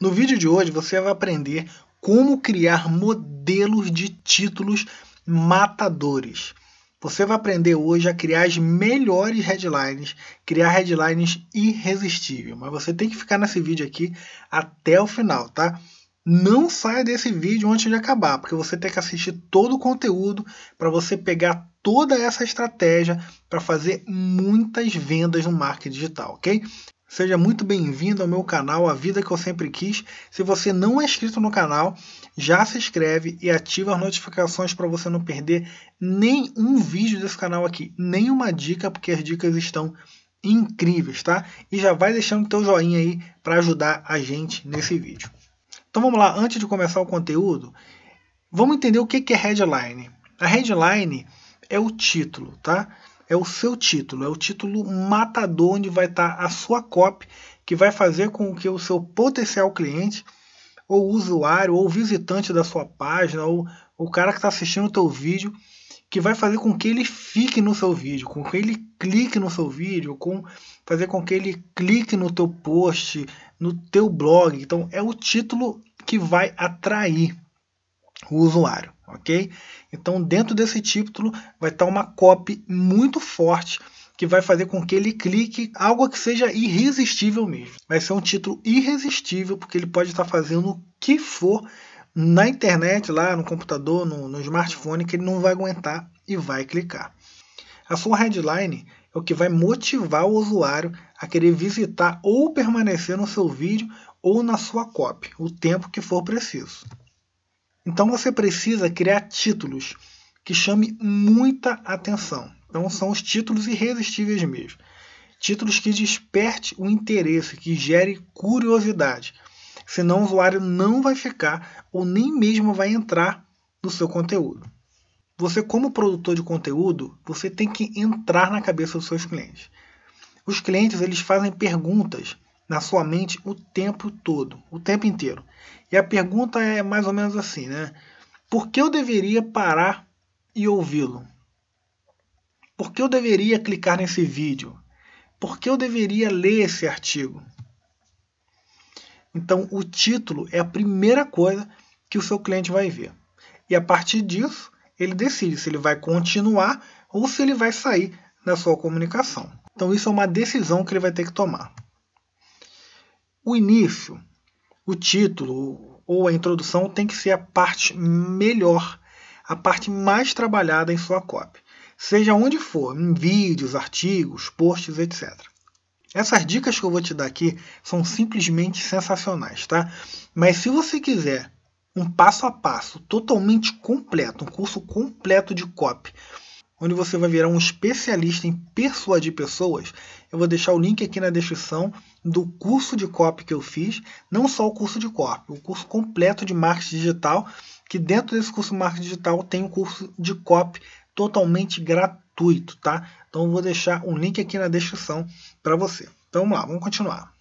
No vídeo de hoje você vai aprender como criar modelos de títulos matadores. Você vai aprender hoje a criar as melhores headlines, criar headlines irresistíveis. Mas você tem que ficar nesse vídeo aqui até o final, tá? Não saia desse vídeo antes de acabar, porque você tem que assistir todo o conteúdo para você pegar toda essa estratégia para fazer muitas vendas no marketing digital, ok? Seja muito bem-vindo ao meu canal A Vida que eu sempre quis. Se você não é inscrito no canal, já se inscreve e ativa as notificações para você não perder nenhum vídeo desse canal aqui, nenhuma dica, porque as dicas estão incríveis, tá? E já vai deixando o teu joinha aí para ajudar a gente nesse vídeo. Então vamos lá, antes de começar o conteúdo, vamos entender o que é headline. A headline é o título, tá? é o seu título, é o título matador onde vai estar a sua copy que vai fazer com que o seu potencial cliente ou usuário ou visitante da sua página ou o cara que está assistindo o teu vídeo que vai fazer com que ele fique no seu vídeo, com que ele clique no seu vídeo, com fazer com que ele clique no teu post, no teu blog. Então é o título que vai atrair o usuário ok? Então, dentro desse título vai estar uma copy muito forte que vai fazer com que ele clique algo que seja irresistível mesmo. Vai ser um título irresistível porque ele pode estar fazendo o que for na internet, lá no computador, no, no smartphone, que ele não vai aguentar e vai clicar. A sua headline é o que vai motivar o usuário a querer visitar ou permanecer no seu vídeo ou na sua copy, o tempo que for preciso. Então você precisa criar títulos que chame muita atenção. Então são os títulos irresistíveis mesmo. Títulos que desperte o interesse, que gere curiosidade. Senão o usuário não vai ficar ou nem mesmo vai entrar no seu conteúdo. Você como produtor de conteúdo, você tem que entrar na cabeça dos seus clientes. Os clientes eles fazem perguntas na sua mente o tempo todo, o tempo inteiro. E a pergunta é mais ou menos assim, né? Por que eu deveria parar e ouvi-lo? Por que eu deveria clicar nesse vídeo? Por que eu deveria ler esse artigo? Então, o título é a primeira coisa que o seu cliente vai ver. E a partir disso, ele decide se ele vai continuar ou se ele vai sair da sua comunicação. Então, isso é uma decisão que ele vai ter que tomar o início, o título ou a introdução tem que ser a parte melhor, a parte mais trabalhada em sua cópia, seja onde for, em vídeos, artigos, posts, etc. Essas dicas que eu vou te dar aqui são simplesmente sensacionais, tá? Mas se você quiser um passo a passo totalmente completo, um curso completo de cópia, onde você vai virar um especialista em persuadir pessoas. Eu vou deixar o link aqui na descrição do curso de copy que eu fiz, não só o curso de copy, o curso completo de marketing digital, que dentro desse curso de marketing digital tem um curso de copy totalmente gratuito, tá? Então eu vou deixar um link aqui na descrição para você. Então vamos lá, vamos continuar.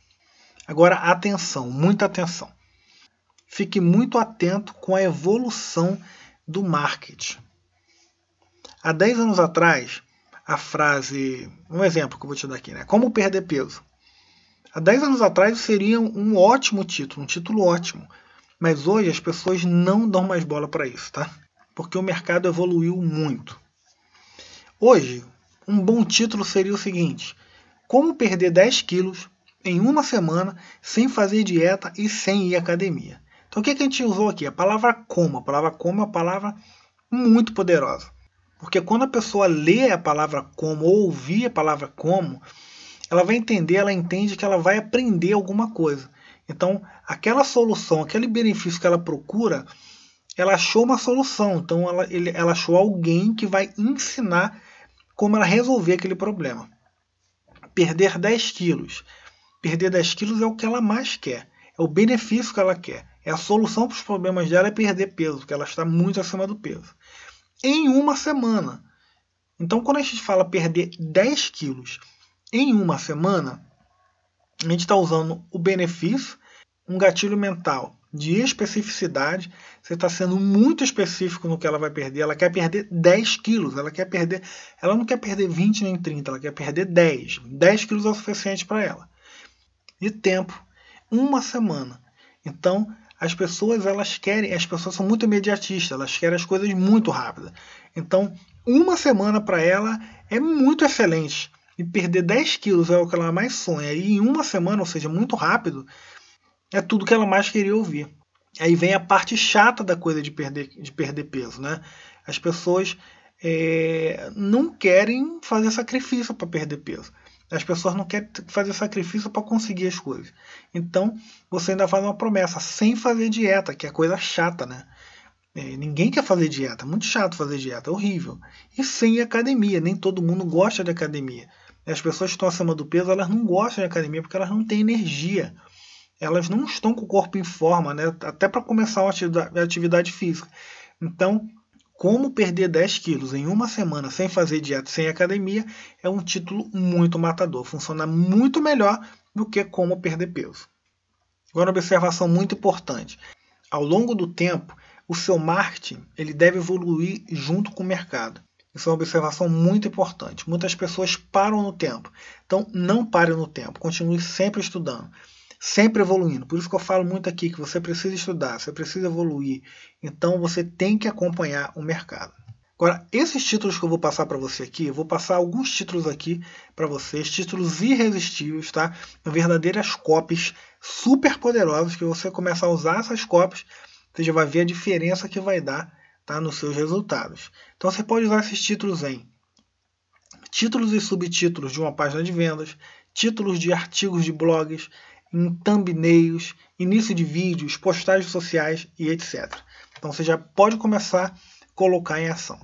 Agora atenção, muita atenção. Fique muito atento com a evolução do marketing. Há 10 anos atrás, a frase. Um exemplo que eu vou te dar aqui, né? Como perder peso. Há 10 anos atrás seria um ótimo título, um título ótimo. Mas hoje as pessoas não dão mais bola para isso, tá? Porque o mercado evoluiu muito. Hoje, um bom título seria o seguinte: Como perder 10 quilos em uma semana sem fazer dieta e sem ir à academia. Então o que, é que a gente usou aqui? A palavra como. A palavra como é uma palavra muito poderosa. Porque quando a pessoa lê a palavra como ou ouvir a palavra como, ela vai entender, ela entende que ela vai aprender alguma coisa. Então, aquela solução, aquele benefício que ela procura, ela achou uma solução. Então, ela, ele, ela achou alguém que vai ensinar como ela resolver aquele problema. Perder 10 quilos. Perder 10 quilos é o que ela mais quer. É o benefício que ela quer. É a solução para os problemas dela é perder peso, porque ela está muito acima do peso em uma semana. Então, quando a gente fala perder 10 quilos em uma semana, a gente está usando o benefício, um gatilho mental de especificidade. Você está sendo muito específico no que ela vai perder. Ela quer perder 10 quilos, ela quer perder. Ela não quer perder 20 nem 30, ela quer perder 10. 10 quilos é o suficiente para ela. E tempo, uma semana. Então, as pessoas elas querem, as pessoas são muito imediatistas, elas querem as coisas muito rápidas. Então, uma semana para ela é muito excelente. E perder 10 quilos é o que ela mais sonha. E em uma semana, ou seja, muito rápido, é tudo que ela mais queria ouvir. Aí vem a parte chata da coisa de perder, de perder peso, né? As pessoas é, não querem fazer sacrifício para perder peso. As pessoas não querem fazer sacrifício para conseguir as coisas. Então você ainda faz uma promessa sem fazer dieta, que é coisa chata, né? É, ninguém quer fazer dieta, é muito chato fazer dieta, é horrível. E sem academia, nem todo mundo gosta de academia. As pessoas que estão acima do peso, elas não gostam de academia porque elas não têm energia. Elas não estão com o corpo em forma, né? Até para começar uma atividade física. Então, como perder 10 quilos em uma semana sem fazer dieta, sem academia, é um título muito matador. Funciona muito melhor do que como perder peso. Agora, uma observação muito importante. Ao longo do tempo, o seu marketing ele deve evoluir junto com o mercado. Isso é uma observação muito importante. Muitas pessoas param no tempo. Então, não pare no tempo. Continue sempre estudando sempre evoluindo. Por isso que eu falo muito aqui que você precisa estudar, você precisa evoluir. Então você tem que acompanhar o mercado. Agora, esses títulos que eu vou passar para você aqui, eu vou passar alguns títulos aqui para vocês, títulos irresistíveis, tá? Verdadeiras copies super poderosas que você começar a usar essas copies, você já vai ver a diferença que vai dar, tá, nos seus resultados. Então você pode usar esses títulos em títulos e subtítulos de uma página de vendas, títulos de artigos de blogs, em thumbnails, início de vídeos, postagens sociais e etc. Então você já pode começar a colocar em ação.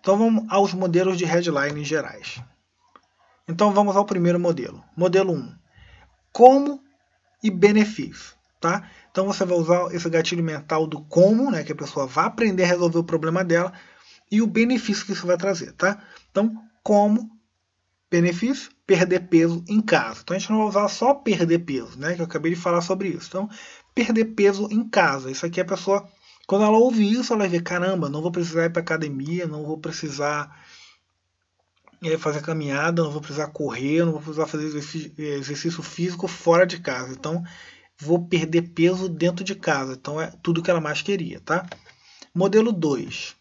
Então vamos aos modelos de headlines gerais. Então vamos ao primeiro modelo. Modelo 1. Como e benefício. Tá? Então você vai usar esse gatilho mental do como, né, que a pessoa vai aprender a resolver o problema dela e o benefício que isso vai trazer. Tá? Então, como Benefício, perder peso em casa. Então a gente não vai usar só perder peso, né? Que eu acabei de falar sobre isso. Então, perder peso em casa. Isso aqui a pessoa, quando ela ouve isso, ela vai ver: caramba, não vou precisar ir para academia, não vou precisar é, fazer caminhada, não vou precisar correr, não vou precisar fazer exercício físico fora de casa. Então, vou perder peso dentro de casa. Então, é tudo que ela mais queria, tá? Modelo 2.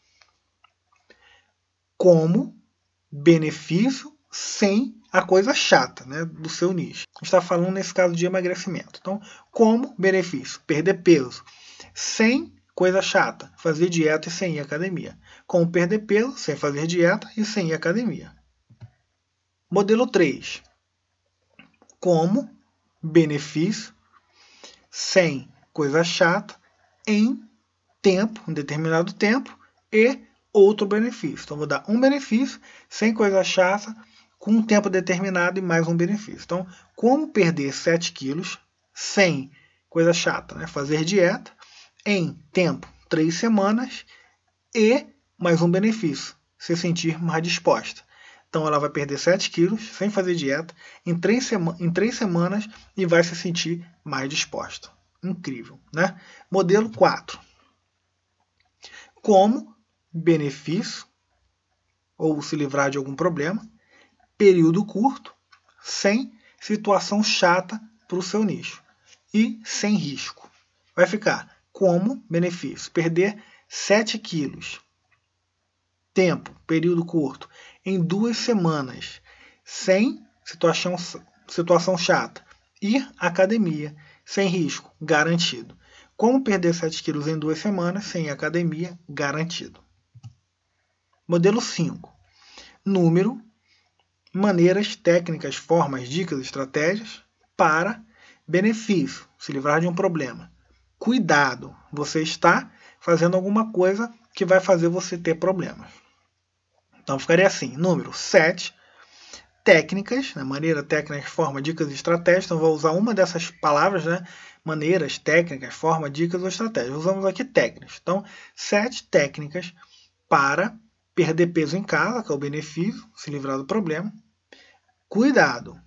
Como benefício sem a coisa chata né, do seu nicho. está falando nesse caso de emagrecimento. Então, como benefício? Perder peso. Sem coisa chata, fazer dieta e sem ir à academia. Como perder peso, sem fazer dieta e sem ir à academia. Modelo 3. Como benefício, sem coisa chata, em tempo, um determinado tempo, e outro benefício. Então, vou dar um benefício, sem coisa chata, com um tempo determinado e mais um benefício. Então, como perder 7 quilos sem coisa chata, né? Fazer dieta em tempo, 3 semanas e mais um benefício, se sentir mais disposta. Então ela vai perder 7 quilos sem fazer dieta em 3, sema em 3 semanas e vai se sentir mais disposta. Incrível, né? Modelo 4. Como benefício ou se livrar de algum problema período curto, sem situação chata para o seu nicho e sem risco. Vai ficar como benefício: perder 7 quilos. Tempo, período curto, em duas semanas, sem situação, situação chata. e academia, sem risco, garantido. Como perder 7 quilos em duas semanas, sem academia, garantido. Modelo 5. Número maneiras, técnicas, formas, dicas, estratégias para benefício, se livrar de um problema. Cuidado, você está fazendo alguma coisa que vai fazer você ter problemas. Então ficaria assim: número 7, técnicas, né? maneira, técnicas, forma, dicas estratégias. Então vou usar uma dessas palavras, né? maneiras, técnicas, forma, dicas ou estratégias. Usamos aqui técnicas. Então, sete técnicas para perder peso em casa, que é o benefício, se livrar do problema. Cuidado!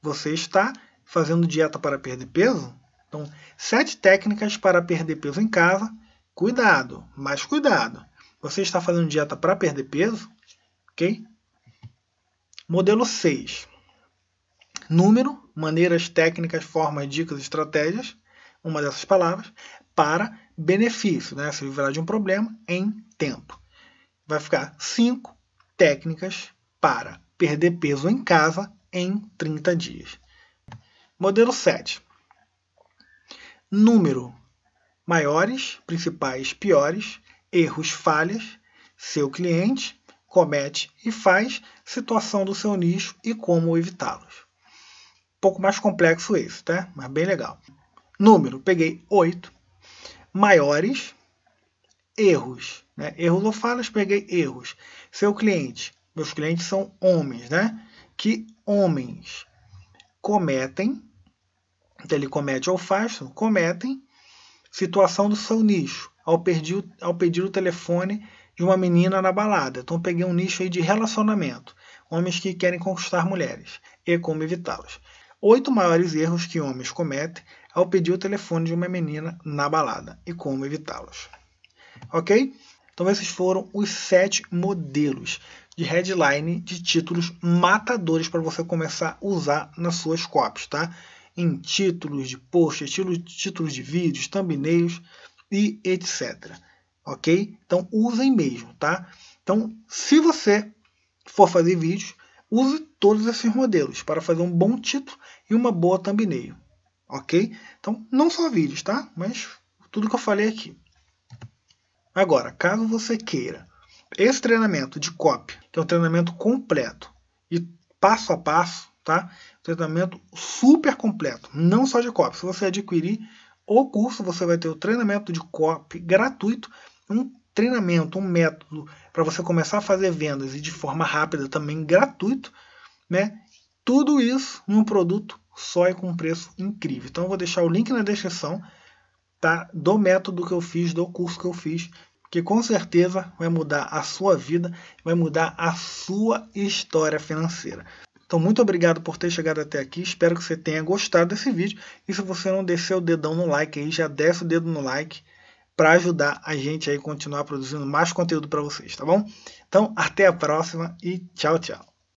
Você está fazendo dieta para perder peso? Então, sete técnicas para perder peso em casa. Cuidado, mais cuidado. Você está fazendo dieta para perder peso? Ok? Modelo 6. Número, maneiras, técnicas, formas, dicas, estratégias, uma dessas palavras, para benefício, né? se livrar de um problema em tempo. Vai ficar cinco técnicas para perder peso em casa em 30 dias. Modelo 7. Número: maiores, principais, piores, erros, falhas, seu cliente comete e faz, situação do seu nicho e como evitá-los. Um pouco mais complexo esse, tá? Mas bem legal. Número: peguei 8. Maiores, erros, né? erros ou falhas, peguei erros. Seu cliente meus clientes são homens, né? Que homens cometem, então ele comete ou faz, cometem situação do seu nicho ao pedir, ao pedir o telefone de uma menina na balada. Então peguei um nicho aí de relacionamento, homens que querem conquistar mulheres e como evitá los Oito maiores erros que homens cometem ao pedir o telefone de uma menina na balada e como evitá-los. Ok? Então esses foram os sete modelos de headline de títulos matadores para você começar a usar nas suas copies, tá? Em títulos de post, títulos de vídeos, thumbnails e etc. Ok? Então usem mesmo, tá? Então, se você for fazer vídeos, use todos esses modelos para fazer um bom título e uma boa thumbnail, ok? Então, não só vídeos, tá? Mas tudo que eu falei aqui. Agora, caso você queira esse treinamento de COP, que é um treinamento completo e passo a passo, tá? Treinamento super completo, não só de COP. Se você adquirir o curso, você vai ter o treinamento de COP gratuito, um treinamento, um método para você começar a fazer vendas e de forma rápida também gratuito, né? Tudo isso num produto só e com um preço incrível. Então eu vou deixar o link na descrição, tá? Do método que eu fiz, do curso que eu fiz, que com certeza vai mudar a sua vida, vai mudar a sua história financeira. Então, muito obrigado por ter chegado até aqui. Espero que você tenha gostado desse vídeo. E se você não desceu o dedão no like aí, já desce o dedo no like para ajudar a gente aí continuar produzindo mais conteúdo para vocês, tá bom? Então, até a próxima e tchau, tchau.